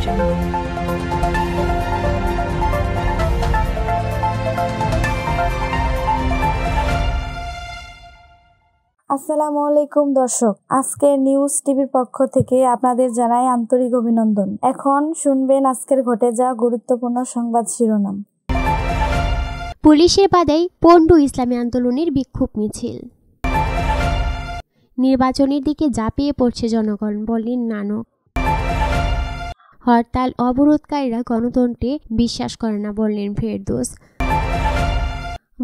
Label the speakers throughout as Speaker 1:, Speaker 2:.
Speaker 1: আসসালামু আলাইকুম দর্শক আজকে নিউজ টিভির পক্ষ থেকে আপনাদের জানাই আন্তরিক অভিনন্দন এখন শুনবেন আজকের ঘটে যাওয়া গুরুত্বপূর্ণ সংবাদ শিরোনাম পুলিশের বাদেই পণ্ডু ইসলামী আন্দোলনের বিক্ষোভ মিছিল নির্বাচনের দিকে ঝাঁপিয়ে পড়ছে জনগণ বলেন নানক হরতাল অবরোধকারীরা গণতন্ত্রে বিশ্বাস করে না বললেন ফেরদোস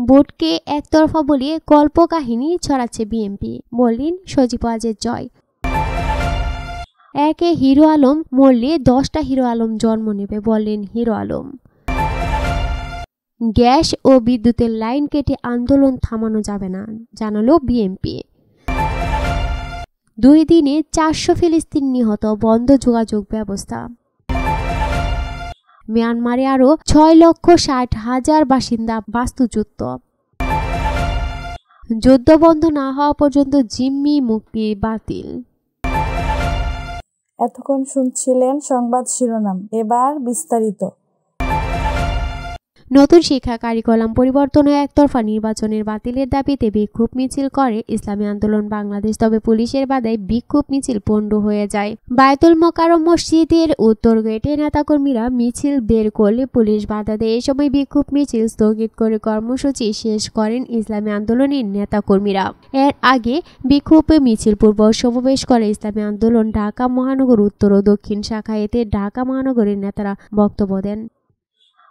Speaker 1: বোটকে একতরফা বলিয়ে কল্পকাহিনী ছড়াচ্ছে বিএনপি বললেন সজীব আজের জয় একে হিরো আলম মরলে দশটা হিরো আলম জন্ম নেবে বললেন হিরো আলম গ্যাস ও বিদ্যুতের লাইন কেটে আন্দোলন থামানো যাবে না জানালো বিএনপি দুই দিনে চারশো ফিলিস্তিন নিহত বন্ধ যোগাযোগ ব্যবস্থা মিয়ানমারে আরও ছয় লক্ষ ষাট হাজার বাসিন্দা বাস্তুচ্যুত যুদ্ধ বন্ধ না হওয়া পর্যন্ত জিম্মি মুক্তি বাতিল এতক্ষণ শুনছিলেন সংবাদ শিরোনাম এবার বিস্তারিত নতুন শিক্ষা কারিকুলাম পরিবর্তন ও একতরফা নির্বাচনের বাতিলের দাবিতে বিক্ষোভ মিছিল করে ইসলামী আন্দোলন বাংলাদেশ তবে পুলিশের বাধায় বিক্ষোভ মিছিল পণ্ড হয়ে যায় বায়তুল মোকারম মসজিদের উত্তর গেটে নেতাকর্মীরা মিছিল বের করলে পুলিশ বাধা দেয় এ সময় বিক্ষোভ মিছিল স্থগিত করে কর্মসূচি শেষ করেন ইসলামী আন্দোলনের নেতাকর্মীরা এর আগে বিক্ষোভ মিছিল পূর্ব সমাবেশ করে ইসলামী আন্দোলন ঢাকা মহানগর উত্তর ও দক্ষিণ শাখা এতে ঢাকা মহানগরের নেতারা বক্তব্য দেন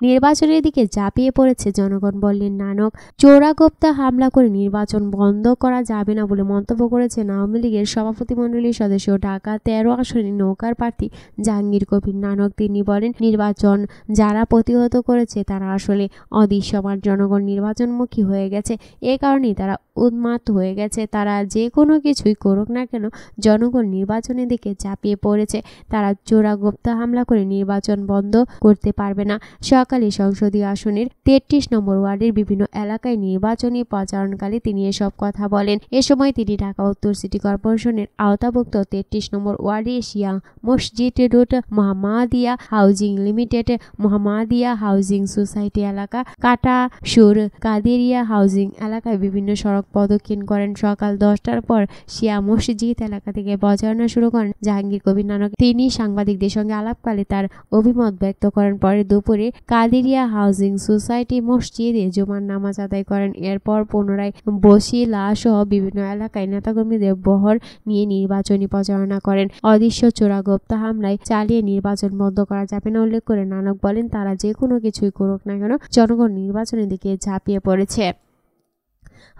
Speaker 1: নির্বাচনের দিকে ঝাঁপিয়ে পড়েছে জনগণ বললেন নানক চোরাগোপ্তা হামলা করে নির্বাচন বন্ধ করা যাবে না বলে মন্তব্য করেছেন আওয়ামী লীগের সভাপতিমণ্ডলীর সদস্য ঢাকা তেরো আসনে নৌকার প্রার্থী জাহাঙ্গীর কবির নানক তিনি বলেন নির্বাচন যারা প্রতিহত করেছে তারা আসলে অদৃশ্যমান জনগণ নির্বাচনমুখী হয়ে গেছে এ কারণেই তারা উন্মাদ হয়ে গেছে তারা যে কোনো কিছুই করুক না কেন জনগণ নির্বাচনের দিকে চাপিয়ে পড়েছে তারা চোরা গুপ্ত হামলা করে নির্বাচন বন্ধ করতে পারবে না সকালে সংসদীয় আসনের তেত্রিশ নম্বর ওয়ার্ডের বিভিন্ন এলাকায় নির্বাচনী প্রচারণকালে তিনি এসব কথা বলেন এ সময় তিনি ঢাকা উত্তর সিটি কর্পোরেশনের আওতাভুক্ত তেত্রিশ নম্বর ওয়ার্ডে শিয়া মসজিদ road Mohammadia housing limited Mohammadia housing society এলাকা কাটা সুর কাদেরিয়া হাউজিং এলাকায় বিভিন্ন সড়ক পদক্ষিণ করেন সকাল দশটার পর শিয়া মসজিদ এলাকা থেকে প্রচারণা শুরু করেন জাহাঙ্গীর কবির নানক তিনি সাংবাদিকদের সঙ্গে আলাপকালে তার অভিমত ব্যক্ত করেন পরে দুপুরে কাদেরিয়া হাউজিং সোসাইটি মসজিদে জুমার নামাজ আদায় করেন এরপর পুনরায় বসি লাসহ বিভিন্ন এলাকায় নেতাকর্মীদের বহর নিয়ে নির্বাচনী প্রচারণা করেন অদৃশ্য গোপ্তা হামলায় চালিয়ে নির্বাচন বন্ধ করা যাবে না উল্লেখ করে নানক বলেন তারা যে কোনো কিছুই করুক না কেন জনগণ নির্বাচনের দিকে ঝাঁপিয়ে পড়েছে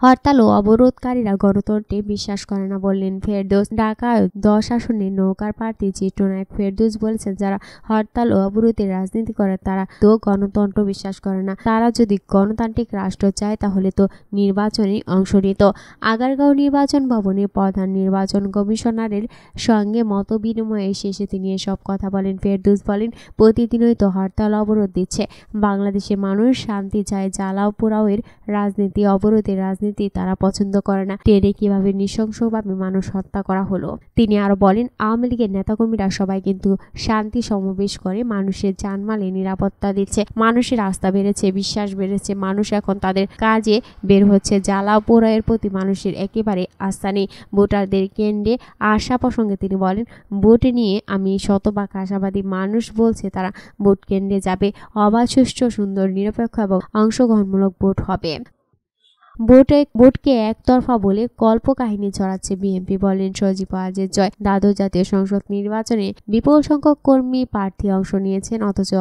Speaker 1: হরতাল ও অবরোধকারীরা গণতন্ত্রে বিশ্বাস করে না বললেন ফেরদোস ঢাকায় দশ আসনের নৌকার প্রার্থী চিত্রনায়ক ফেরদোস বলেছেন যারা হরতাল ও অবরোধের রাজনীতি করে তারা তো গণতন্ত্র বিশ্বাস করে না তারা যদি গণতান্ত্রিক রাষ্ট্র চায় তাহলে তো নির্বাচনে অংশ নিত আগারগাঁও নির্বাচন ভবনে প্রধান নির্বাচন কমিশনারের সঙ্গে মত বিনিময়ে শেষে তিনি এসব কথা বলেন ফেরদুস বলেন প্রতিদিনই তো হরতাল অবরোধ দিচ্ছে বাংলাদেশে মানুষ শান্তি চায় জ্বালাও পোড়াওয়ের রাজনীতি অবরোধের রাজনীতি রাজনীতি তারা পছন্দ করে না টেনে কিভাবে নৃশংসভাবে মানুষ হত্যা করা হলো তিনি আরো বলেন আওয়ামী লীগের নেতাকর্মীরা সবাই কিন্তু শান্তি সমাবেশ করে মানুষের জানমালে নিরাপত্তা দিচ্ছে মানুষের আস্থা বেড়েছে বিশ্বাস বেড়েছে মানুষ এখন তাদের কাজে বের হচ্ছে জ্বালা পোড়ায়ের প্রতি মানুষের একেবারে আস্থা নেই ভোটারদের কেন্দ্রে আশা প্রসঙ্গে তিনি বলেন ভোট নিয়ে আমি শতভাগ আশাবাদী মানুষ বলছে তারা ভোট কেন্দ্রে যাবে অবাসুষ্ঠ সুন্দর নিরপেক্ষ এবং অংশগ্রহণমূলক ভোট হবে বোটে বোটকে একতরফা বলে গল্প কাহিনী ছড়াচ্ছে বিএনপি বলেন সজীব আজের জয় দ্বাদশ জাতীয় সংসদ নির্বাচনে বিপুল সংখ্যক কর্মী প্রার্থী অংশ নিয়েছেন অথচ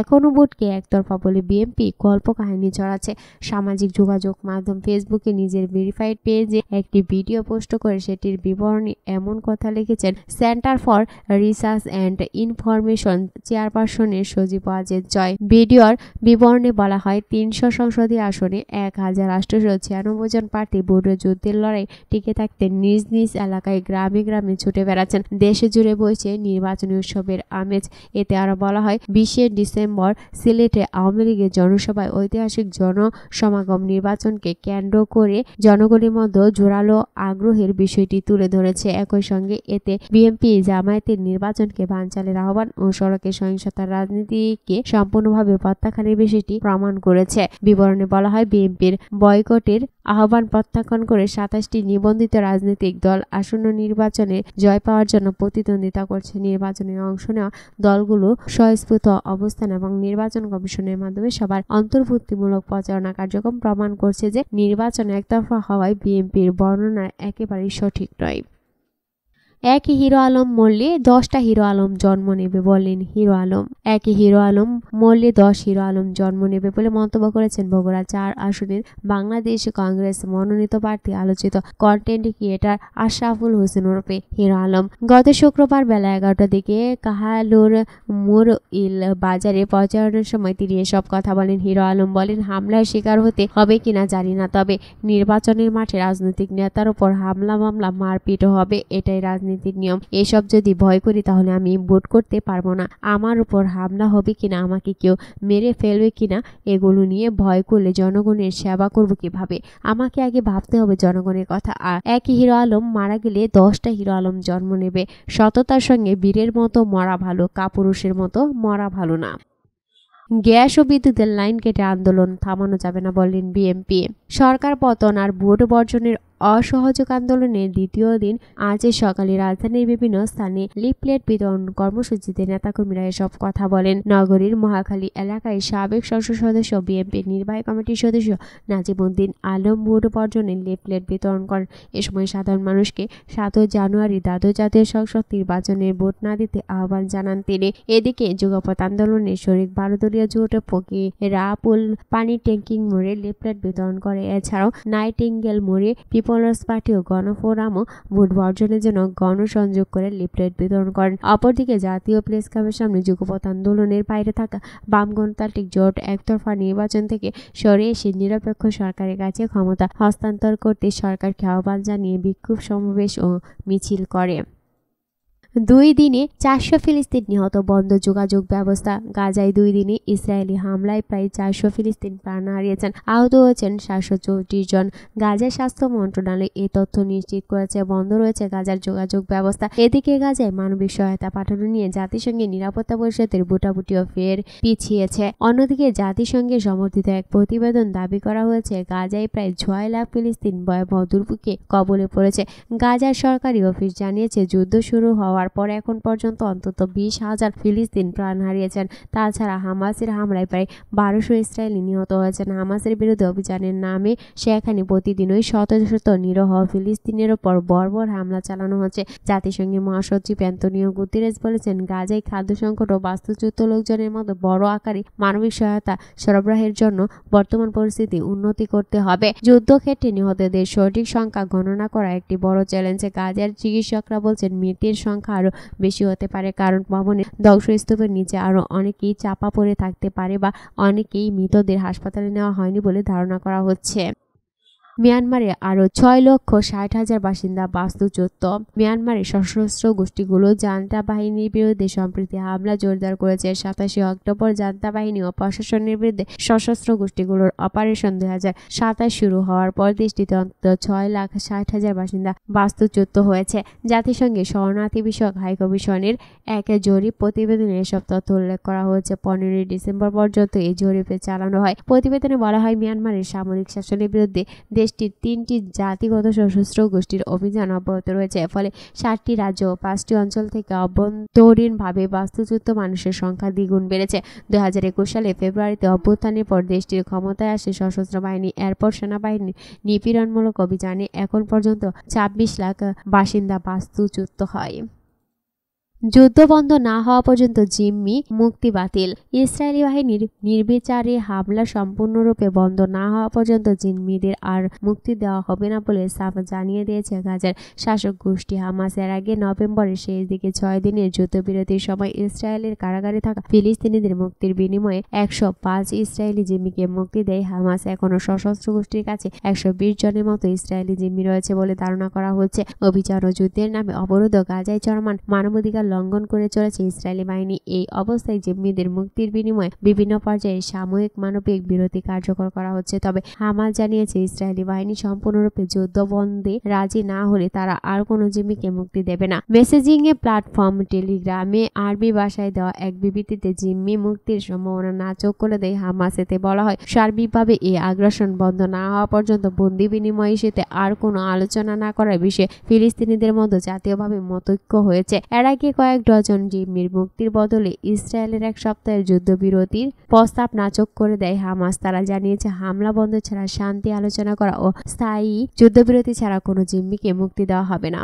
Speaker 1: এখনও বোটকে একতরফা বলে বিএনপি গল্প কাহিনী ছড়াচ্ছে সামাজিক যোগাযোগ মাধ্যম ফেসবুকে নিজের ভেরিফাইড পেজে একটি ভিডিও পোস্ট করে সেটির বিবরণী এমন কথা লিখেছেন centre for research and information চেয়ারপারসনের সজীব আজের জয় ভিডিওর বিবরণে বলা হয় তিনশো সংসদীয় আসনে এক হাজার আটশো ছিয়ানব্বই জন প্রার্থী বোর্ডের যুদ্ধের লড়াই টিকে থাকতে নিজ নিজ এলাকায় গ্রামে গ্রামে ছুটে বেড়াচ্ছেন দেশে জুড়ে বইছে নির্বাচনী উৎসবের আমেজ এতে আরও বলা হয় বিশে ডিসেম্বর সিলেটে আওয়ামী লীগের জনসভায় ঐতিহাসিক জনসমাগম নির্বাচনকে কেন্দ্র করে জনগণের মধ্যে জোরালো আগ্রহের বিষয়টি তুলে ধরেছে একই সঙ্গে এতে বিএনপি জামায়াতের নির্বাচনকে বানচালের আহ্বান ও সড়কে সহিংসতার রাজনীতিকে সম্পূর্ণভাবে প্রত্যাখ্যানের বিষয়টি প্রমাণ করেছে বিবরণে বলা হয় বিএনপির বয়কটে জোটের আহ্বান প্রত্যাখ্যান করে সাতাশটি নিবন্ধিত রাজনৈতিক দল আসন্ন নির্বাচনে জয় পাওয়ার জন্য প্রতিদ্বন্দ্বিতা করছে নির্বাচনে অংশ নেওয়া দলগুলো স্বস্ফূর্ত অবস্থান এবং নির্বাচন কমিশনের মাধ্যমে সবার অন্তর্ভুক্তিমূলক প্রচারণা কার্যক্রম প্রমাণ করছে যে নির্বাচন একতরফা হওয়ায় বিএনপির বর্ণনা একেবারেই সঠিক নয় একই হিরো আলম মরলে দশটা হিরো আলম জন্ম নেবে বলেন হিরো আলম একই হিরো আলম মরলে দশ হিরো আলম জন্ম নেবে বলে মন্তব্য করেছেন বগুড়া চার আসনের বাংলাদেশ কংগ্রেস মনোনীত প্রার্থী আলোচিত কন্টেন্ট ক্রিয়েটার আশরাফুল হোসেন ওরফে হিরো আলম গত শুক্রবার বেলা এগারোটার দিকে কাহালুর মোর ইল বাজারে পর্যায়নের সময় তিনি এসব কথা বলেন হিরো আলম বলেন হামলার শিকার হতে হবে কিনা জানি না তবে নির্বাচনের মাঠে রাজনৈতিক নেতার উপর হামলা মামলা মারপিট হবে এটাই রাজনীতি রাজনীতির নিয়ম এসব যদি ভয় করি তাহলে আমি ভোট করতে পারবো না আমার উপর হামলা হবে কিনা আমাকে কেউ মেরে ফেলবে কিনা এগুলো নিয়ে ভয় করলে জনগণের সেবা করব কিভাবে আমাকে আগে ভাবতে হবে জনগণের কথা আর এক হিরো আলম মারা গেলে দশটা হিরো আলম জন্ম নেবে সততার সঙ্গে বীরের মতো মরা ভালো কাপুরুষের মতো মরা ভালো না গ্যাস ও বিদ্যুতের লাইন কেটে আন্দোলন থামানো যাবে না বললেন বিএমপি সরকার পতন আর ভোট বর্জনের অসহযোগ আন্দোলনের দ্বিতীয় দিন আজ সকালে রাজধানীর বিভিন্ন স্থানে লিফলেট বিতরণ কর্মসূচিতে নেতাকর্মীরা এসব কথা বলেন নগরীর মহাখালী এলাকায় সাবেক সংসদ সদস্য বিএনপির নির্বাহী কমিটির সদস্য নাজিমুদ্দিন আলম ভোট বর্জনের লিফলেট বিতরণ করেন এ সময় সাধারণ মানুষকে সাতই জানুয়ারি দ্বাদশ জাতীয় সংসদ নির্বাচনের ভোট না দিতে আহ্বান জানান তিনি এদিকে যুগপথ আন্দোলনের শরিক বারোদলীয় জোট ফকি রাপুল পানি ট্যাঙ্কিং মোড়ে লিফলেট বিতরণ করে এছাড়াও নাইটিঙ্গেল মোড়ে পিপল পপুলার্স পার্টি ও গণফোরামও ভোট বর্জনের জন্য গণসংযোগ করে লিফলেট বিতরণ করেন অপরদিকে জাতীয় প্রেস ক্লাবের সামনে যুগপথ আন্দোলনের বাইরে থাকা বাম গণতান্ত্রিক জোট একতরফা নির্বাচন থেকে সরে এসে নিরপেক্ষ সরকারের কাছে ক্ষমতা হস্তান্তর করতে সরকারকে আহ্বান জানিয়ে বিক্ষোভ সমাবেশ ও মিছিল করে দুই দিনে চারশো ফিলিস্তিন নিহত বন্ধ যোগাযোগ ব্যবস্থা গাজায় দুই দিনে ইসরায়েলি হামলায় প্রায় চারশো ফিলিস্তিন প্রাণ হারিয়েছেন আহত হয়েছেন সাতশো চৌত্রিশ জন গাজার স্বাস্থ্য মন্ত্রণালয় এ তথ্য নিশ্চিত করেছে বন্ধ রয়েছে গাজার যোগাযোগ ব্যবস্থা এদিকে গাজায় মানবিক সহায়তা পাঠানো নিয়ে জাতিসংঘের নিরাপত্তা পরিষদের বুটাবুটিও ফের পিছিয়েছে অন্যদিকে জাতিসংঘের সমর্থিত এক প্রতিবেদন দাবি করা হয়েছে গাজায় প্রায় ছয় লাখ ফিলিস্তিন ভয়াবহ দুর্ভোগে কবলে পড়েছে গাজার সরকারি অফিস জানিয়েছে যুদ্ধ শুরু হওয়ার হওয়ার পর এখন পর্যন্ত অন্তত বিশ হাজার ফিলিস্তিন প্রাণ হারিয়েছেন তাছাড়া হামাসের হামলায় প্রায় বারোশো ইসরায়েলি নিহত হয়েছেন হামাসের বিরুদ্ধে অভিযানের নামে সেখানে প্রতিদিনই শত শত নিরহ ফিলিস্তিনের ওপর বর্বর হামলা চালানো হচ্ছে জাতিসংঘের মহাসচিব অ্যান্তনিও গুতিরেজ বলেছেন গাজায় খাদ্য সংকট ও বাস্তুচ্যুত লোকজনের মতো বড় আকারে মানবিক সহায়তা সরবরাহের জন্য বর্তমান পরিস্থিতি উন্নতি করতে হবে যুদ্ধক্ষেত্রে নিহতদের সঠিক সংখ্যা গণনা করা একটি বড় চ্যালেঞ্জ গাজার চিকিৎসকরা বলছেন মৃতের সংখ্যা আরও বেশি হতে পারে কারণ ভবনের ধ্বংসস্তূপের নিচে আরও অনেকেই চাপা পড়ে থাকতে পারে বা অনেকেই মৃতদের হাসপাতালে নেওয়া হয়নি বলে ধারণা করা হচ্ছে মিয়ানমারে আরও ছয় লক্ষ ষাট হাজার বাসিন্দা বাস্তুচ্যুত মিয়ানমারে সশস্ত্র গোষ্ঠীগুলো জান্তা বাহিনীর বিরুদ্ধে সম্প্রতি হামলা জোরদার করেছে সাতাশে অক্টোবর জান্তা বাহিনী ও প্রশাসনের বিরুদ্ধে সশস্ত্র গোষ্ঠীগুলোর অপারেশন দুই হাজার সাতাশ শুরু হওয়ার পর দেশটিতে অন্তত ছয় লাখ ষাট হাজার বাসিন্দা বাস্তুচ্যুত হয়েছে জাতিসংঘে শরণার্থী বিষয়ক হাইকমিশনের এক জরিপ প্রতিবেদনে এসব তথ্য উল্লেখ করা হয়েছে পনেরোই ডিসেম্বর পর্যন্ত এই জরিপে চালানো হয় প্রতিবেদনে বলা হয় মিয়ানমারের সামরিক শাসনের বিরুদ্ধে দেশটির তিনটি জাতিগত সশস্ত্র গোষ্ঠীর অভিযান অব্যাহত রয়েছে ফলে ষাটটি রাজ্য ও পাঁচটি অঞ্চল থেকে অভ্যন্তরীণভাবে বাস্তুচ্যুত মানুষের সংখ্যা দ্বিগুণ বেড়েছে দু হাজার একুশ সালে ফেব্রুয়ারিতে অভ্যুত্থানের পর দেশটির ক্ষমতায় আসে সশস্ত্র বাহিনী এরপর সেনাবাহিনীর নিপীড়নমূলক অভিযানে এখন পর্যন্ত ছাব্বিশ লাখ বাসিন্দা বাস্তুচ্যুত হয় যুদ্ধ বন্ধ না হওয়া পর্যন্ত জিম্মি মুক্তি বাতিল ইসরায়েলি বাহিনীর নির্বিচারে হামলা সম্পূর্ণরূপে বন্ধ না হওয়া পর্যন্ত জিম্মিদের আর মুক্তি দেওয়া হবে না বলে সাফ জানিয়ে দিয়েছে গাজার শাসক গোষ্ঠী হামাস এর আগে নভেম্বরের শেষ দিকে ছয় দিনের যুদ্ধবিরতির সময় ইসরায়েলের কারাগারে থাকা ফিলিস্তিনিদের মুক্তির বিনিময়ে একশো পাঁচ ইসরায়েলি জিম্মিকে মুক্তি দেয় হামাস এখনও সশস্ত্র গোষ্ঠীর কাছে একশো বিশ জনের মতো ইসরায়েলি জিম্মি রয়েছে বলে ধারণা করা হচ্ছে অভিযান ও যুদ্ধের নামে অবরোধ গাজায় চরমান মানবাধিকার লঙ্ঘন করে চলেছে ইসরায়েলি বাহিনী এই অবস্থায় জিম্মিদের মুক্তির বিনিময়ে বিভিন্ন পর্যায়ে সাময়িক মানবিক বিরতি কার্যকর করা হচ্ছে তবে হামাল জানিয়েছে ইসরায়েলি বাহিনী সম্পূর্ণরূপে যুদ্ধবন্দে রাজি না হলে তারা আর কোনো জিম্মিকে মুক্তি দেবে না মেসেজিং এ প্ল্যাটফর্ম টেলিগ্রামে আরবি ভাষায় দেওয়া এক বিবৃতিতে জিম্মি মুক্তির সম্ভাবনা না চোখ করে দেয় হামাস এতে বলা হয় সার্বিকভাবে এই আগ্রাসন বন্ধ না হওয়া পর্যন্ত বন্দি বিনিময় ইস্যুতে আর কোনো আলোচনা না করার বিষয়ে ফিলিস্তিনিদের মধ্যে জাতীয়ভাবে মতৈক্য হয়েছে এর আগে কয়েক ডজন জিম্মির মুক্তির বদলে ইসরায়েলের এক সপ্তাহের যুদ্ধবিরতির প্রস্তাব নাচক করে দেয় হামাস তারা জানিয়েছে হামলা বন্ধ ছাড়া শান্তি আলোচনা করা ও স্থায়ী যুদ্ধবিরতি ছাড়া কোনো জিম্মিকে মুক্তি দেওয়া হবে না